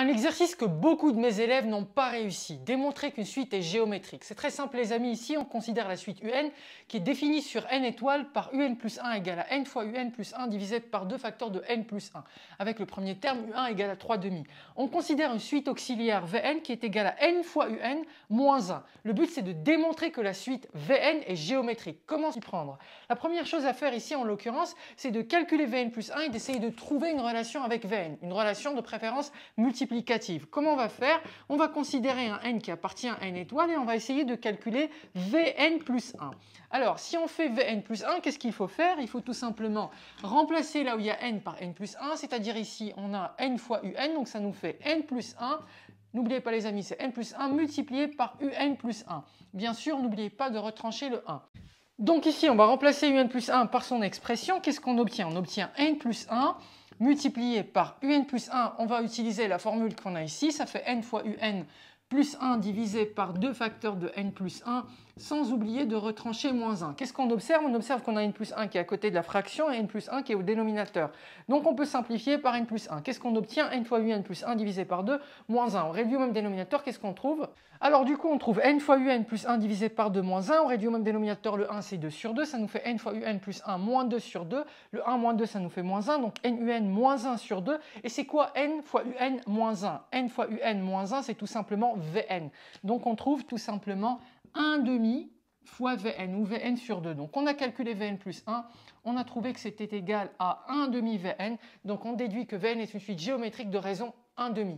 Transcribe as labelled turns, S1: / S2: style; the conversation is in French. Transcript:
S1: Un exercice que beaucoup de mes élèves n'ont pas réussi, démontrer qu'une suite est géométrique. C'est très simple les amis, ici on considère la suite UN qui est définie sur n étoiles par UN plus 1 égale à n fois UN plus 1 divisé par deux facteurs de n plus 1, avec le premier terme Un égale à 3 demi. On considère une suite auxiliaire VN qui est égale à n fois UN moins 1. Le but c'est de démontrer que la suite VN est géométrique. Comment s'y prendre La première chose à faire ici en l'occurrence, c'est de calculer VN plus 1 et d'essayer de trouver une relation avec VN, une relation de préférence multiple Comment on va faire On va considérer un n qui appartient à n étoile et on va essayer de calculer Vn plus 1. Alors, si on fait Vn plus 1, qu'est-ce qu'il faut faire Il faut tout simplement remplacer là où il y a n par n plus 1, c'est-à-dire ici, on a n fois un, donc ça nous fait n plus 1 N'oubliez pas les amis, c'est n plus 1 multiplié par un plus 1. Bien sûr, n'oubliez pas de retrancher le 1. Donc ici, on va remplacer un plus 1 par son expression. Qu'est-ce qu'on obtient On obtient n plus 1 multiplié par un plus 1, on va utiliser la formule qu'on a ici, ça fait n fois un plus 1 divisé par 2 facteurs de n plus 1, sans oublier de retrancher moins 1. Qu'est-ce qu'on observe On observe qu'on a n plus 1 qui est à côté de la fraction et n plus 1 qui est au dénominateur. Donc on peut simplifier par n plus 1. Qu'est-ce qu'on obtient n fois un plus 1 divisé par 2, moins 1. On réduit au même dénominateur, qu'est-ce qu'on trouve Alors du coup on trouve n fois un plus 1 divisé par 2 moins 1, on réduit au même dénominateur le 1 c'est 2 sur 2, ça nous fait n fois un plus 1 moins 2 sur 2, le 1 moins 2 ça nous fait moins 1, donc n moins 1 sur 2, et c'est quoi n fois un moins 1 n fois un moins 1 c'est tout simplement Vn. Donc on trouve tout simplement 1 demi fois Vn ou Vn sur 2. Donc on a calculé Vn plus 1, on a trouvé que c'était égal à 1 demi Vn, donc on déduit que Vn est une suite géométrique de raison 1 demi.